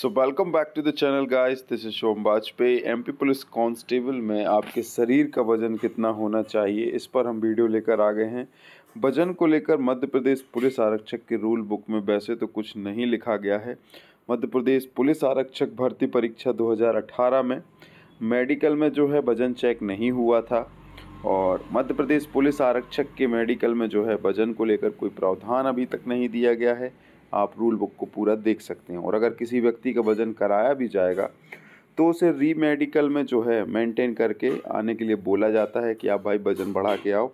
so welcome back to the channel guys this is Shom Vajpayee P police constable में आपके शरीर का वजन कितना होना चाहिए इस पर हम वीडियो लेकर आ गए हैं वजन को लेकर मध्य प्रदेश पुलिस आरक्षक के रूल बुक में वैसे तो कुछ नहीं लिखा गया है मध्य प्रदेश पुलिस आरक्षक भर्ती परीक्षा 2018 में मेडिकल में जो है वजन चेक नहीं हुआ था और मध्य प्रदेश पुलिस आरक्षक के मेडिकल में जो है वजन को लेकर कोई प्रावधान अभी तक नहीं दिया गया है आप रूल बुक को पूरा देख सकते हैं और अगर किसी व्यक्ति का वजन कराया भी जाएगा तो उसे री मेडिकल में जो है मेंटेन करके आने के लिए बोला जाता है कि आप भाई वजन बढ़ा के आओ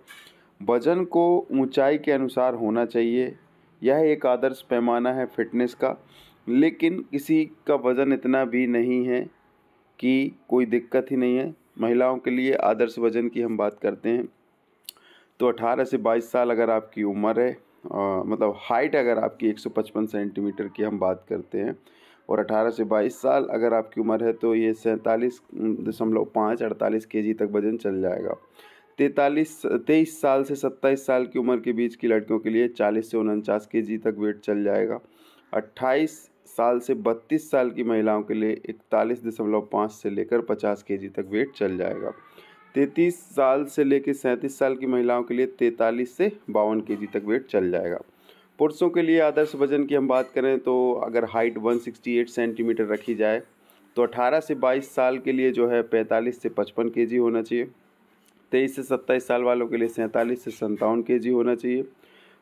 वजन को ऊंचाई के अनुसार होना चाहिए यह एक आदर्श पैमाना है फिटनेस का लेकिन किसी का वज़न इतना भी नहीं है कि कोई दिक्कत ही नहीं है महिलाओं के लिए आदर्श वज़न की हम बात करते हैं तो 18 से 22 साल अगर आपकी उम्र है आ, मतलब हाइट अगर आपकी 155 सेंटीमीटर की हम बात करते हैं और 18 से 22 साल अगर आपकी उम्र है तो ये सैंतालीस दशमलव पाँच अड़तालीस के जी तक वजन चल जाएगा तैतालीस तेईस साल से सत्ताईस साल की उम्र के बीच की लड़कियों के लिए चालीस से उनचास के जी तक वेट चल जाएगा अट्ठाईस साल से बत्तीस साल की महिलाओं के लिए इकतालीस दशमलव पाँच से लेकर पचास के जी तक वेट चल जाएगा तैंतीस साल से लेकर सैंतीस साल की महिलाओं के लिए तैंतालीस से बावन के तक वेट चल जाएगा पुरुषों के लिए आदर्श वजन की हम बात करें तो अगर हाइट 168 सेंटीमीटर रखी जाए तो 18 से 22 साल के लिए जो है 45 से 55 के होना चाहिए तेईस से सत्ताईस साल वालों के लिए सैंतालीस से सत्तावन के होना चाहिए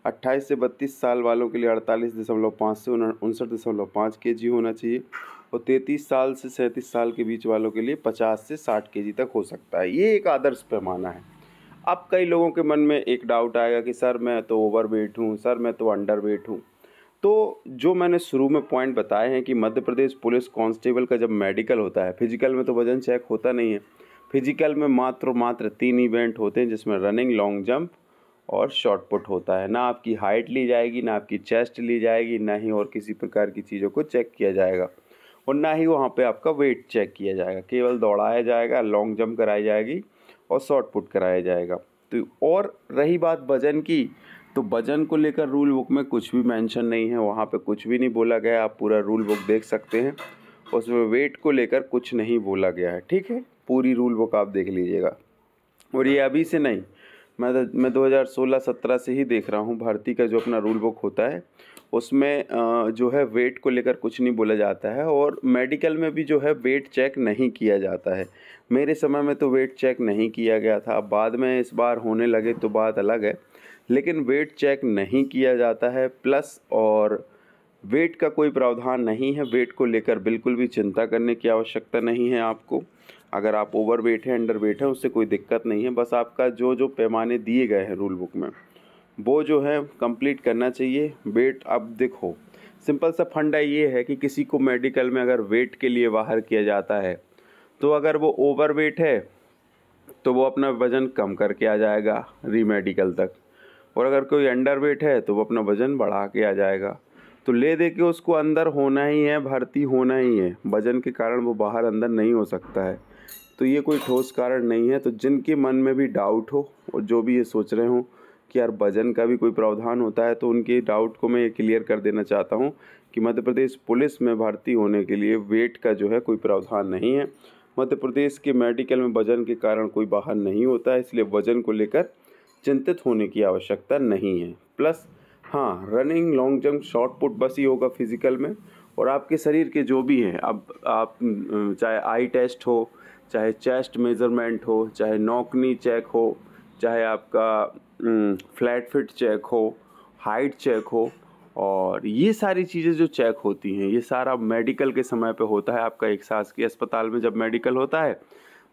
अट्ठाईस से बत्तीस साल वालों के लिए अड़तालीस दशमलव पाँच से उनसठ दशमलव पाँच के होना चाहिए और तैंतीस साल से सैंतीस साल के बीच वालों के लिए पचास से साठ के तक हो सकता है ये एक आदर्श पैमाना है अब कई लोगों के मन में एक डाउट आएगा कि सर मैं तो ओवर वेट हूँ सर मैं तो अंडर वेट हूँ तो जो मैंने शुरू में पॉइंट बताए हैं कि मध्य प्रदेश पुलिस कांस्टेबल का जब मेडिकल होता है फिजिकल में तो वजन चेक होता नहीं है फिजिकल में मात्र मात्र तीन इवेंट होते हैं जिसमें रनिंग लॉन्ग जंप और शॉर्ट पुट होता है ना आपकी हाइट ली जाएगी ना आपकी चेस्ट ली जाएगी ना ही और किसी प्रकार की चीज़ों को चेक किया जाएगा और ना ही वहाँ पे आपका वेट चेक किया जाएगा केवल दौड़ाया जाएगा लॉन्ग जंप कराई जाएगी और शॉर्ट पुट कराया जाएगा तो और रही बात वजन की तो वजन को लेकर रूल बुक में कुछ भी मेंशन नहीं है वहाँ पे कुछ भी नहीं बोला गया आप पूरा रूल बुक देख सकते हैं उसमें वेट को लेकर कुछ नहीं बोला गया है ठीक है पूरी रूल बुक आप देख लीजिएगा और ये अभी से नहीं मैं तो, मैं 2016-17 से ही देख रहा हूँ भारती का जो अपना रूल बुक होता है उसमें जो है वेट को लेकर कुछ नहीं बोला जाता है और मेडिकल में भी जो है वेट चेक नहीं किया जाता है मेरे समय में तो वेट चेक नहीं किया गया था बाद में इस बार होने लगे तो बात अलग है लेकिन वेट चेक नहीं किया जाता है प्लस और वेट का कोई प्रावधान नहीं है वेट को लेकर बिल्कुल भी चिंता करने की आवश्यकता नहीं है आपको अगर आप ओवर वेट हैं अंडर वेट हैं उससे कोई दिक्कत नहीं है बस आपका जो जो पैमाने दिए गए हैं रूल बुक में वो जो है कंप्लीट करना चाहिए वेट अब देखो सिंपल सा फंडा ये है कि किसी को मेडिकल में अगर वेट के लिए बाहर किया जाता है तो अगर वो ओवर वेट है तो वो अपना वज़न कम करके आ जाएगा री मेडिकल तक और अगर कोई अंडर वेट है तो वो अपना वज़न बढ़ा के आ जाएगा तो ले दे के उसको अंदर होना ही है भर्ती होना ही है वजन के कारण वो बाहर अंदर नहीं हो सकता है तो ये कोई ठोस कारण नहीं है तो जिनके मन में भी डाउट हो और जो भी ये सोच रहे हों कि यार वजन का भी कोई प्रावधान होता है तो उनके डाउट को मैं ये क्लियर कर देना चाहता हूँ कि मध्य प्रदेश पुलिस में भर्ती होने के लिए वेट का जो है कोई प्रावधान नहीं है मध्य प्रदेश के मेडिकल में वजन के कारण कोई बाहर नहीं होता है इसलिए वजन को लेकर चिंतित होने की आवश्यकता नहीं है प्लस हाँ running long jump shot put बस ही होगा फिज़िकल में और आपके शरीर के जो भी हैं अब आप चाहे आई टेस्ट हो चाहे चेस्ट मेज़रमेंट हो चाहे नौकनी चेक हो चाहे आपका फ्लैट फिट चेक हो हाइट चेक हो और ये सारी चीज़ें जो चेक होती हैं ये सारा मेडिकल के समय पे होता है आपका एक सांस के अस्पताल में जब मेडिकल होता है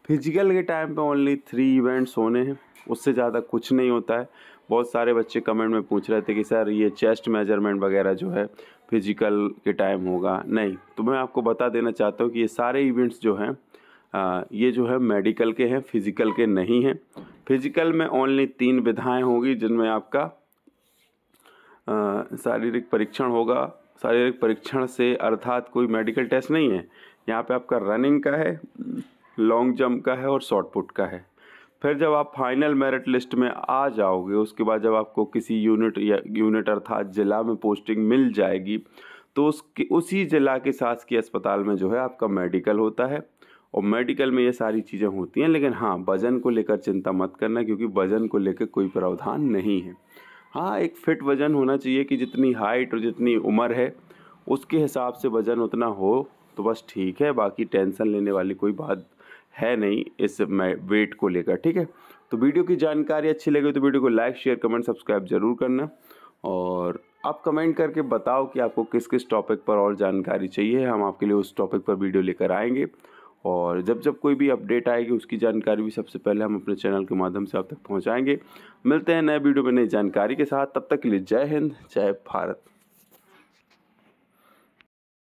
फिजिकल के टाइम पे ओनली थ्री इवेंट्स होने हैं उससे ज़्यादा कुछ नहीं होता है बहुत सारे बच्चे कमेंट में पूछ रहे थे कि सर ये चेस्ट मेजरमेंट वगैरह जो है फिजिकल के टाइम होगा नहीं तो मैं आपको बता देना चाहता हूँ कि ये सारे इवेंट्स जो हैं ये जो है मेडिकल के हैं फिजिकल के नहीं हैं फिजिकल में ओनली तीन विधाएँ होंगी जिनमें आपका शारीरिक परीक्षण होगा शारीरिक परीक्षण से अर्थात कोई मेडिकल टेस्ट नहीं है यहाँ पे आपका रनिंग का है लॉन्ग जंप का है और शॉर्ट पुट का है फिर जब आप फाइनल मेरिट लिस्ट में आ जाओगे उसके बाद जब आपको किसी यूनिट या यूनिट अर्थात ज़िला में पोस्टिंग मिल जाएगी तो उसके उसी ज़िला के साथ के अस्पताल में जो है आपका मेडिकल होता है और मेडिकल में ये सारी चीज़ें होती हैं लेकिन हाँ वज़न को लेकर चिंता मत करना क्योंकि वज़न को लेकर कोई प्रावधान नहीं है हाँ एक फिट वज़न होना चाहिए कि जितनी हाइट और जितनी उम्र है उसके हिसाब से वज़न उतना हो तो बस ठीक है बाकी टेंशन लेने वाली कोई बात है नहीं इस वेट को लेकर ठीक है तो वीडियो की जानकारी अच्छी लगी तो वीडियो को लाइक शेयर कमेंट सब्सक्राइब जरूर करना और आप कमेंट करके बताओ कि आपको किस किस टॉपिक पर और जानकारी चाहिए हम आपके लिए उस टॉपिक पर वीडियो लेकर आएंगे और जब जब कोई भी अपडेट आएगी उसकी जानकारी भी सबसे पहले हम अपने चैनल के माध्यम से आप तक पहुंचाएंगे मिलते हैं नए वीडियो में नई जानकारी के साथ तब तक के लिए जय हिंद जय भारत